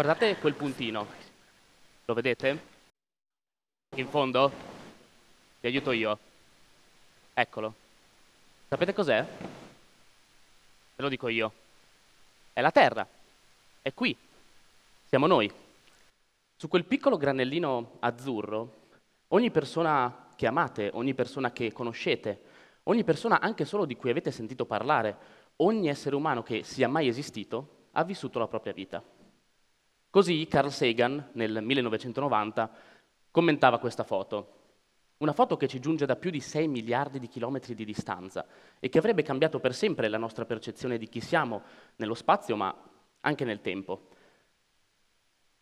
Guardate quel puntino. Lo vedete? In fondo? Vi aiuto io. Eccolo. Sapete cos'è? Ve lo dico io. È la Terra. È qui. Siamo noi. Su quel piccolo granellino azzurro, ogni persona che amate, ogni persona che conoscete, ogni persona anche solo di cui avete sentito parlare, ogni essere umano che sia mai esistito, ha vissuto la propria vita. Così Carl Sagan nel 1990 commentava questa foto. Una foto che ci giunge da più di 6 miliardi di chilometri di distanza e che avrebbe cambiato per sempre la nostra percezione di chi siamo nello spazio ma anche nel tempo.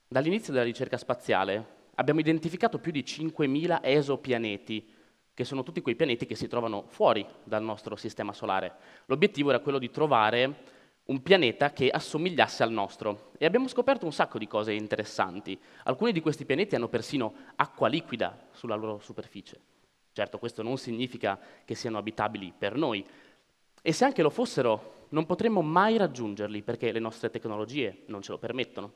Dall'inizio della ricerca spaziale abbiamo identificato più di 5.000 esopianeti, che sono tutti quei pianeti che si trovano fuori dal nostro sistema solare. L'obiettivo era quello di trovare un pianeta che assomigliasse al nostro e abbiamo scoperto un sacco di cose interessanti. Alcuni di questi pianeti hanno persino acqua liquida sulla loro superficie. Certo, questo non significa che siano abitabili per noi. E se anche lo fossero, non potremmo mai raggiungerli perché le nostre tecnologie non ce lo permettono.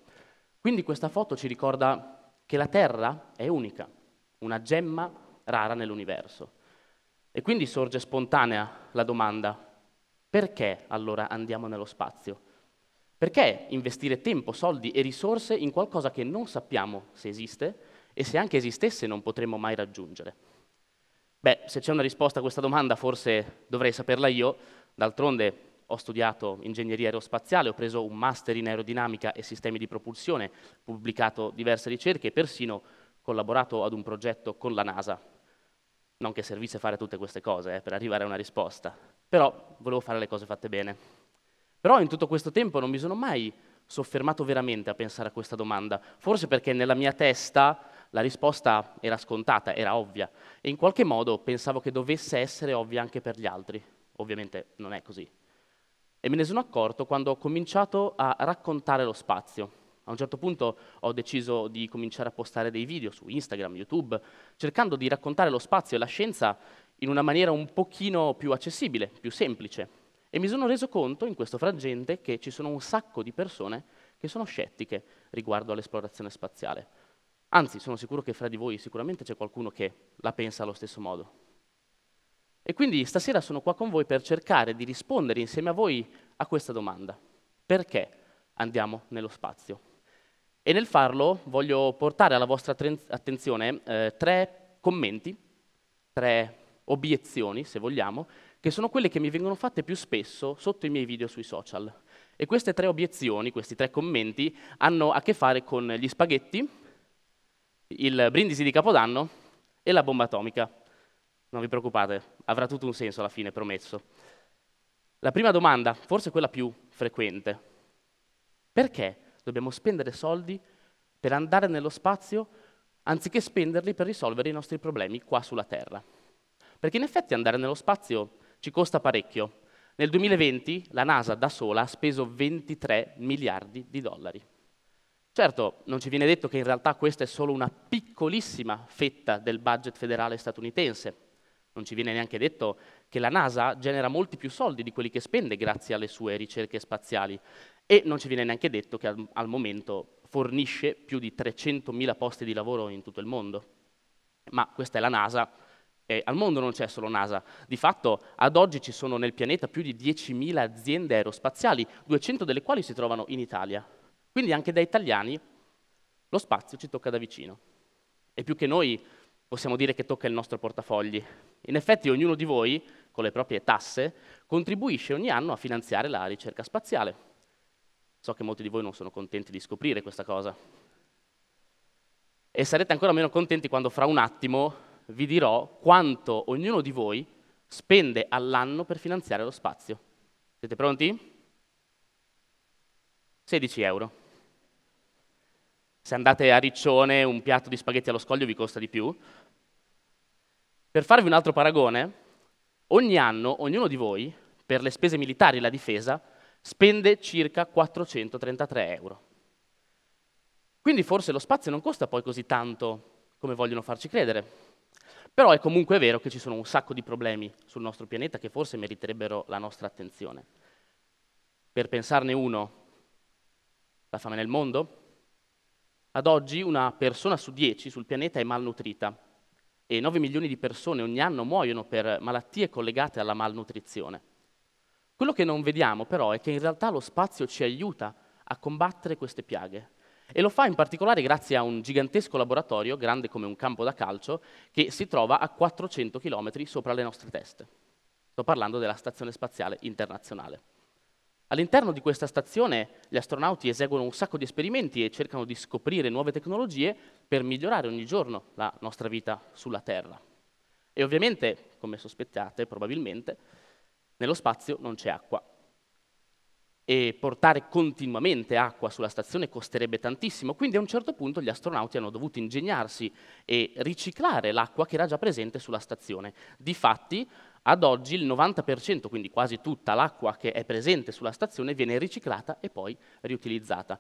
Quindi questa foto ci ricorda che la Terra è unica, una gemma rara nell'universo. E quindi sorge spontanea la domanda, perché allora andiamo nello spazio? Perché investire tempo, soldi e risorse in qualcosa che non sappiamo se esiste e se anche esistesse non potremmo mai raggiungere? Beh, se c'è una risposta a questa domanda forse dovrei saperla io, d'altronde ho studiato ingegneria aerospaziale, ho preso un master in aerodinamica e sistemi di propulsione, pubblicato diverse ricerche e persino collaborato ad un progetto con la NASA. Non che servisse fare tutte queste cose eh, per arrivare a una risposta, però volevo fare le cose fatte bene. Però in tutto questo tempo non mi sono mai soffermato veramente a pensare a questa domanda, forse perché nella mia testa la risposta era scontata, era ovvia, e in qualche modo pensavo che dovesse essere ovvia anche per gli altri. Ovviamente non è così. E me ne sono accorto quando ho cominciato a raccontare lo spazio. A un certo punto ho deciso di cominciare a postare dei video su Instagram, YouTube, cercando di raccontare lo spazio e la scienza in una maniera un pochino più accessibile, più semplice. E mi sono reso conto in questo frangente che ci sono un sacco di persone che sono scettiche riguardo all'esplorazione spaziale. Anzi, sono sicuro che fra di voi sicuramente c'è qualcuno che la pensa allo stesso modo. E quindi stasera sono qua con voi per cercare di rispondere insieme a voi a questa domanda. Perché andiamo nello spazio? E nel farlo voglio portare alla vostra attenzione eh, tre commenti, tre obiezioni, se vogliamo, che sono quelle che mi vengono fatte più spesso sotto i miei video sui social. E queste tre obiezioni, questi tre commenti, hanno a che fare con gli spaghetti, il brindisi di Capodanno e la bomba atomica. Non vi preoccupate, avrà tutto un senso alla fine, promesso. La prima domanda, forse quella più frequente, perché dobbiamo spendere soldi per andare nello spazio anziché spenderli per risolvere i nostri problemi qua sulla Terra? Perché in effetti andare nello spazio ci costa parecchio. Nel 2020 la NASA da sola ha speso 23 miliardi di dollari. Certo, non ci viene detto che in realtà questa è solo una piccolissima fetta del budget federale statunitense. Non ci viene neanche detto che la NASA genera molti più soldi di quelli che spende grazie alle sue ricerche spaziali e non ci viene neanche detto che al, al momento fornisce più di 300.000 posti di lavoro in tutto il mondo. Ma questa è la NASA, eh, al mondo non c'è solo NASA, di fatto ad oggi ci sono nel pianeta più di 10.000 aziende aerospaziali, 200 delle quali si trovano in Italia. Quindi anche da italiani lo spazio ci tocca da vicino. E più che noi possiamo dire che tocca il nostro portafogli. In effetti ognuno di voi, con le proprie tasse, contribuisce ogni anno a finanziare la ricerca spaziale. So che molti di voi non sono contenti di scoprire questa cosa. E sarete ancora meno contenti quando fra un attimo vi dirò quanto ognuno di voi spende all'anno per finanziare lo spazio. Siete pronti? 16 euro. Se andate a Riccione un piatto di spaghetti allo scoglio vi costa di più. Per farvi un altro paragone, ogni anno ognuno di voi, per le spese militari e la difesa, spende circa 433 euro. Quindi forse lo spazio non costa poi così tanto come vogliono farci credere. Però è comunque vero che ci sono un sacco di problemi sul nostro pianeta che forse meriterebbero la nostra attenzione. Per pensarne uno, la fame nel mondo? Ad oggi una persona su dieci sul pianeta è malnutrita e 9 milioni di persone ogni anno muoiono per malattie collegate alla malnutrizione. Quello che non vediamo però è che in realtà lo spazio ci aiuta a combattere queste piaghe, e lo fa in particolare grazie a un gigantesco laboratorio, grande come un campo da calcio, che si trova a 400 km sopra le nostre teste. Sto parlando della Stazione Spaziale Internazionale. All'interno di questa stazione gli astronauti eseguono un sacco di esperimenti e cercano di scoprire nuove tecnologie per migliorare ogni giorno la nostra vita sulla Terra. E ovviamente, come sospettate probabilmente, nello spazio non c'è acqua e portare continuamente acqua sulla stazione costerebbe tantissimo, quindi a un certo punto gli astronauti hanno dovuto ingegnarsi e riciclare l'acqua che era già presente sulla stazione. Difatti, ad oggi il 90%, quindi quasi tutta l'acqua che è presente sulla stazione, viene riciclata e poi riutilizzata.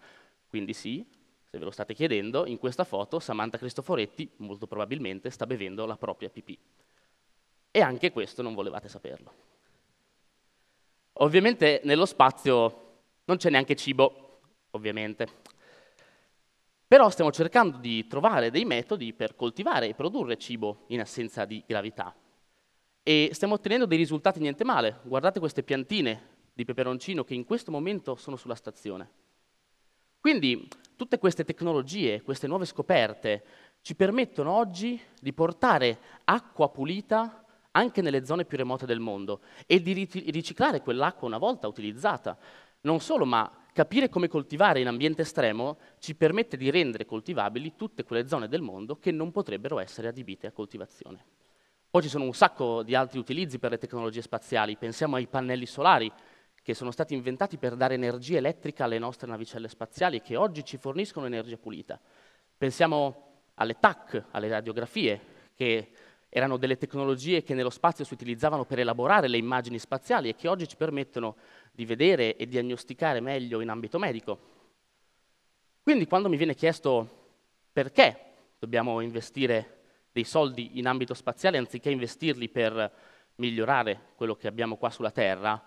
Quindi sì, se ve lo state chiedendo, in questa foto Samantha Cristoforetti molto probabilmente sta bevendo la propria pipì. E anche questo non volevate saperlo. Ovviamente nello spazio non c'è neanche cibo, ovviamente. Però stiamo cercando di trovare dei metodi per coltivare e produrre cibo in assenza di gravità. E stiamo ottenendo dei risultati niente male. Guardate queste piantine di peperoncino che in questo momento sono sulla stazione. Quindi tutte queste tecnologie, queste nuove scoperte, ci permettono oggi di portare acqua pulita anche nelle zone più remote del mondo e di riciclare quell'acqua una volta utilizzata. Non solo, ma capire come coltivare in ambiente estremo ci permette di rendere coltivabili tutte quelle zone del mondo che non potrebbero essere adibite a coltivazione. Poi ci sono un sacco di altri utilizzi per le tecnologie spaziali, pensiamo ai pannelli solari, che sono stati inventati per dare energia elettrica alle nostre navicelle spaziali e che oggi ci forniscono energia pulita. Pensiamo alle TAC, alle radiografie, che erano delle tecnologie che nello spazio si utilizzavano per elaborare le immagini spaziali e che oggi ci permettono di vedere e diagnosticare meglio in ambito medico. Quindi quando mi viene chiesto perché dobbiamo investire dei soldi in ambito spaziale anziché investirli per migliorare quello che abbiamo qua sulla Terra,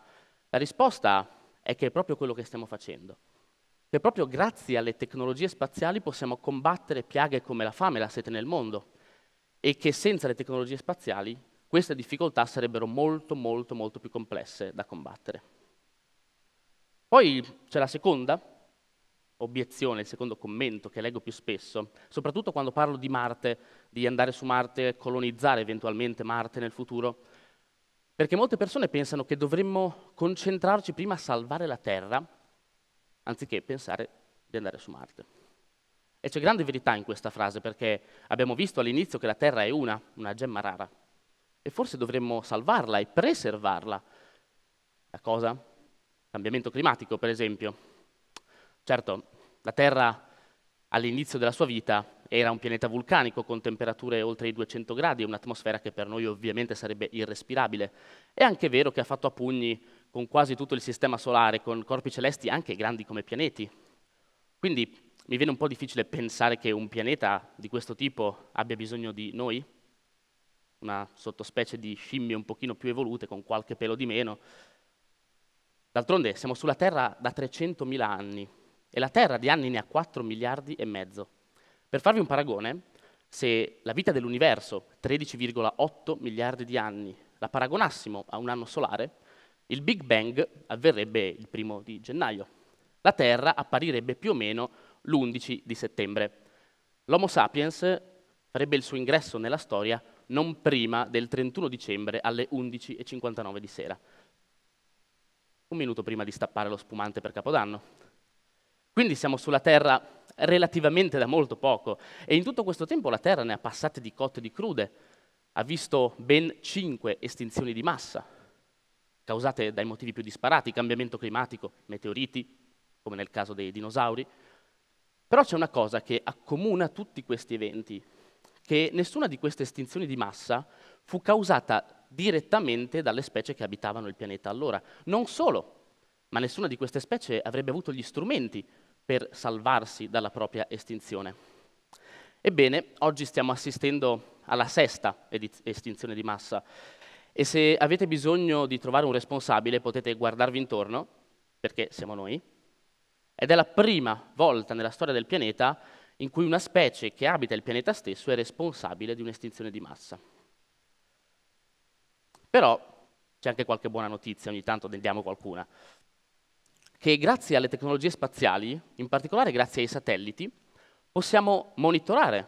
la risposta è che è proprio quello che stiamo facendo. Che proprio grazie alle tecnologie spaziali possiamo combattere piaghe come la fame e la sete nel mondo e che senza le tecnologie spaziali queste difficoltà sarebbero molto molto molto più complesse da combattere. Poi c'è la seconda obiezione, il secondo commento che leggo più spesso, soprattutto quando parlo di Marte, di andare su Marte, colonizzare eventualmente Marte nel futuro, perché molte persone pensano che dovremmo concentrarci prima a salvare la Terra, anziché pensare di andare su Marte. E c'è grande verità in questa frase perché abbiamo visto all'inizio che la terra è una, una gemma rara. E forse dovremmo salvarla e preservarla. La cosa? Cambiamento climatico, per esempio. Certo, la Terra all'inizio della sua vita era un pianeta vulcanico con temperature oltre i 200 gradi un'atmosfera che per noi ovviamente sarebbe irrespirabile. È anche vero che ha fatto a pugni con quasi tutto il sistema solare, con corpi celesti anche grandi come pianeti. Quindi mi viene un po' difficile pensare che un pianeta di questo tipo abbia bisogno di noi, una sottospecie di scimmie un pochino più evolute, con qualche pelo di meno. D'altronde siamo sulla Terra da 300.000 anni e la Terra di anni ne ha 4 miliardi e mezzo. Per farvi un paragone, se la vita dell'universo, 13,8 miliardi di anni, la paragonassimo a un anno solare, il Big Bang avverrebbe il primo di gennaio. La Terra apparirebbe più o meno l'11 di settembre. L'Homo sapiens farebbe il suo ingresso nella storia non prima del 31 dicembre alle 11.59 di sera, un minuto prima di stappare lo spumante per Capodanno. Quindi siamo sulla Terra relativamente da molto poco e in tutto questo tempo la Terra ne ha passate di cotte e di crude, ha visto ben cinque estinzioni di massa, causate dai motivi più disparati, cambiamento climatico, meteoriti, come nel caso dei dinosauri, però c'è una cosa che accomuna tutti questi eventi, che nessuna di queste estinzioni di massa fu causata direttamente dalle specie che abitavano il pianeta allora. Non solo, ma nessuna di queste specie avrebbe avuto gli strumenti per salvarsi dalla propria estinzione. Ebbene, oggi stiamo assistendo alla sesta estinzione di massa e se avete bisogno di trovare un responsabile potete guardarvi intorno, perché siamo noi, ed è la prima volta nella storia del pianeta in cui una specie che abita il pianeta stesso è responsabile di un'estinzione di massa. Però c'è anche qualche buona notizia, ogni tanto ne diamo qualcuna, che grazie alle tecnologie spaziali, in particolare grazie ai satelliti, possiamo monitorare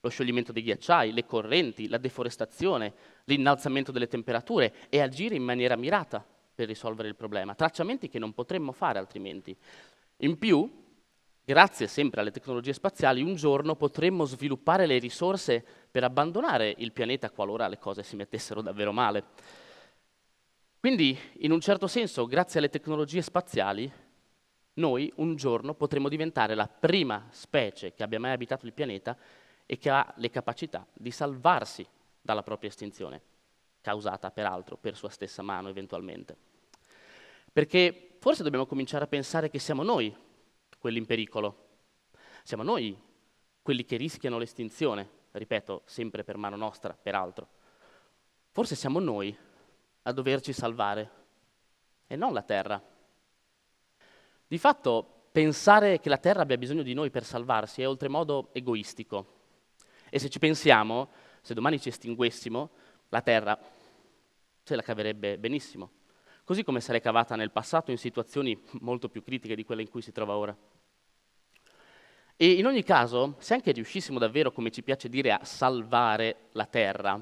lo scioglimento dei ghiacciai, le correnti, la deforestazione, l'innalzamento delle temperature e agire in maniera mirata per risolvere il problema, tracciamenti che non potremmo fare altrimenti. In più, grazie sempre alle tecnologie spaziali, un giorno potremmo sviluppare le risorse per abbandonare il pianeta qualora le cose si mettessero davvero male. Quindi, in un certo senso, grazie alle tecnologie spaziali, noi un giorno potremmo diventare la prima specie che abbia mai abitato il pianeta e che ha le capacità di salvarsi dalla propria estinzione, causata peraltro per sua stessa mano eventualmente. Perché forse dobbiamo cominciare a pensare che siamo noi quelli in pericolo. Siamo noi quelli che rischiano l'estinzione, ripeto, sempre per mano nostra, peraltro. Forse siamo noi a doverci salvare e non la Terra. Di fatto, pensare che la Terra abbia bisogno di noi per salvarsi è oltremodo egoistico. E se ci pensiamo, se domani ci estinguessimo, la Terra se la caverebbe benissimo così come se cavata nel passato in situazioni molto più critiche di quelle in cui si trova ora. E in ogni caso, se anche riuscissimo davvero, come ci piace dire, a salvare la Terra,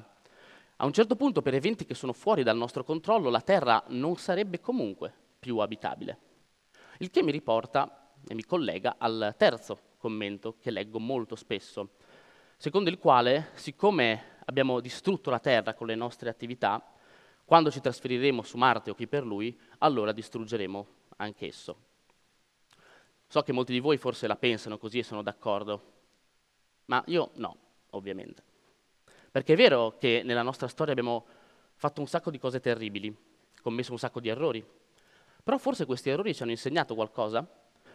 a un certo punto per eventi che sono fuori dal nostro controllo la Terra non sarebbe comunque più abitabile. Il che mi riporta e mi collega al terzo commento che leggo molto spesso, secondo il quale, siccome abbiamo distrutto la Terra con le nostre attività, quando ci trasferiremo su Marte o chi per lui, allora distruggeremo anch'esso. So che molti di voi forse la pensano così e sono d'accordo, ma io no, ovviamente. Perché è vero che nella nostra storia abbiamo fatto un sacco di cose terribili, commesso un sacco di errori, però forse questi errori ci hanno insegnato qualcosa?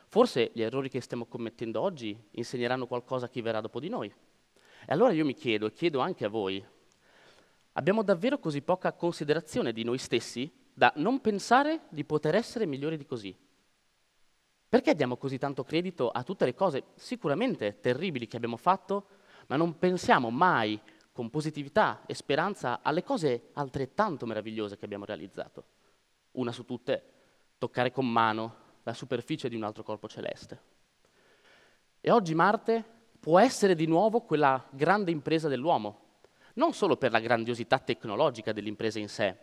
Forse gli errori che stiamo commettendo oggi insegneranno qualcosa a chi verrà dopo di noi? E allora io mi chiedo, e chiedo anche a voi, Abbiamo davvero così poca considerazione di noi stessi da non pensare di poter essere migliori di così. Perché diamo così tanto credito a tutte le cose sicuramente terribili che abbiamo fatto, ma non pensiamo mai con positività e speranza alle cose altrettanto meravigliose che abbiamo realizzato? Una su tutte, toccare con mano la superficie di un altro corpo celeste. E oggi Marte può essere di nuovo quella grande impresa dell'uomo, non solo per la grandiosità tecnologica dell'impresa in sé,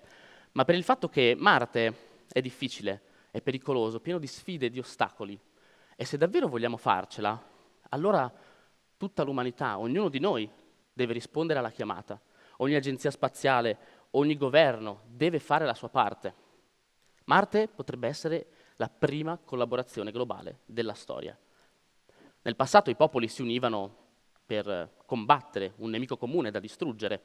ma per il fatto che Marte è difficile, è pericoloso, pieno di sfide e di ostacoli. E se davvero vogliamo farcela, allora tutta l'umanità, ognuno di noi, deve rispondere alla chiamata. Ogni agenzia spaziale, ogni governo deve fare la sua parte. Marte potrebbe essere la prima collaborazione globale della storia. Nel passato i popoli si univano per combattere un nemico comune da distruggere.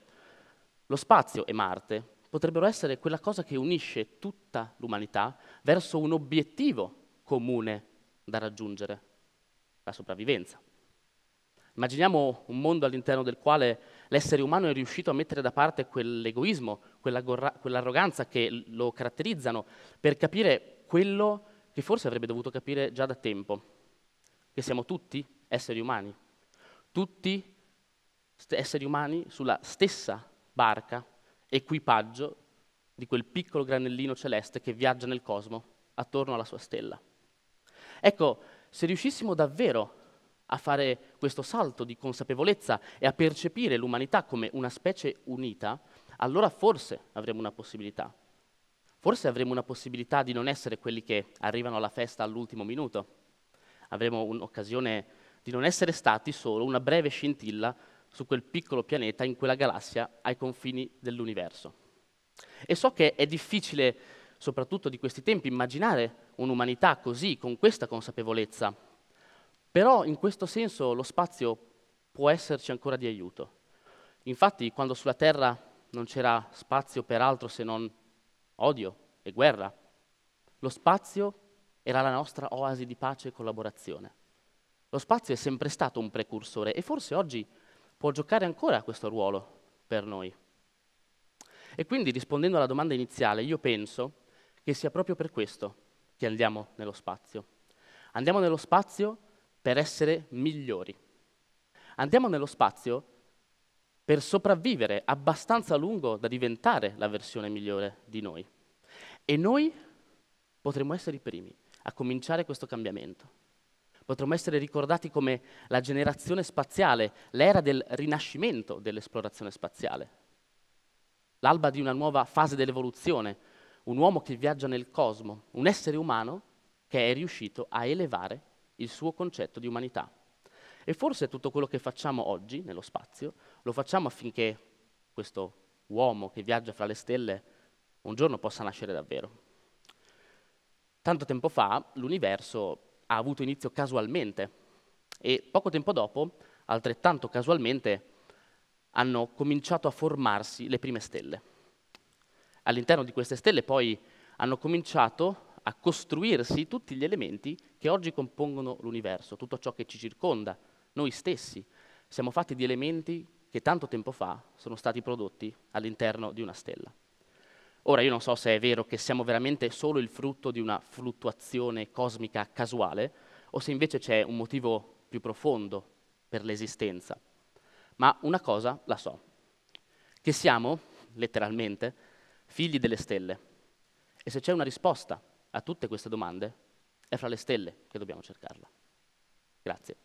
Lo spazio e Marte potrebbero essere quella cosa che unisce tutta l'umanità verso un obiettivo comune da raggiungere, la sopravvivenza. Immaginiamo un mondo all'interno del quale l'essere umano è riuscito a mettere da parte quell'egoismo, quell'arroganza che lo caratterizzano, per capire quello che forse avrebbe dovuto capire già da tempo, che siamo tutti esseri umani, tutti esseri umani sulla stessa barca, equipaggio di quel piccolo granellino celeste che viaggia nel cosmo attorno alla sua stella. Ecco, se riuscissimo davvero a fare questo salto di consapevolezza e a percepire l'umanità come una specie unita, allora forse avremo una possibilità. Forse avremo una possibilità di non essere quelli che arrivano alla festa all'ultimo minuto. Avremo un'occasione di non essere stati solo una breve scintilla su quel piccolo pianeta, in quella galassia ai confini dell'universo. E so che è difficile, soprattutto di questi tempi, immaginare un'umanità così, con questa consapevolezza, però in questo senso lo spazio può esserci ancora di aiuto. Infatti, quando sulla Terra non c'era spazio per altro se non odio e guerra, lo spazio era la nostra oasi di pace e collaborazione. Lo spazio è sempre stato un precursore e forse oggi può giocare ancora questo ruolo per noi. E quindi rispondendo alla domanda iniziale, io penso che sia proprio per questo che andiamo nello spazio. Andiamo nello spazio per essere migliori. Andiamo nello spazio per sopravvivere abbastanza a lungo da diventare la versione migliore di noi. E noi potremo essere i primi a cominciare questo cambiamento. Potremmo essere ricordati come la generazione spaziale, l'era del rinascimento dell'esplorazione spaziale, l'alba di una nuova fase dell'evoluzione, un uomo che viaggia nel cosmo, un essere umano che è riuscito a elevare il suo concetto di umanità. E forse tutto quello che facciamo oggi nello spazio lo facciamo affinché questo uomo che viaggia fra le stelle un giorno possa nascere davvero. Tanto tempo fa l'universo ha avuto inizio casualmente e poco tempo dopo, altrettanto casualmente, hanno cominciato a formarsi le prime stelle. All'interno di queste stelle poi hanno cominciato a costruirsi tutti gli elementi che oggi compongono l'universo, tutto ciò che ci circonda, noi stessi. Siamo fatti di elementi che tanto tempo fa sono stati prodotti all'interno di una stella. Ora io non so se è vero che siamo veramente solo il frutto di una fluttuazione cosmica casuale o se invece c'è un motivo più profondo per l'esistenza. Ma una cosa la so, che siamo, letteralmente, figli delle stelle. E se c'è una risposta a tutte queste domande, è fra le stelle che dobbiamo cercarla. Grazie.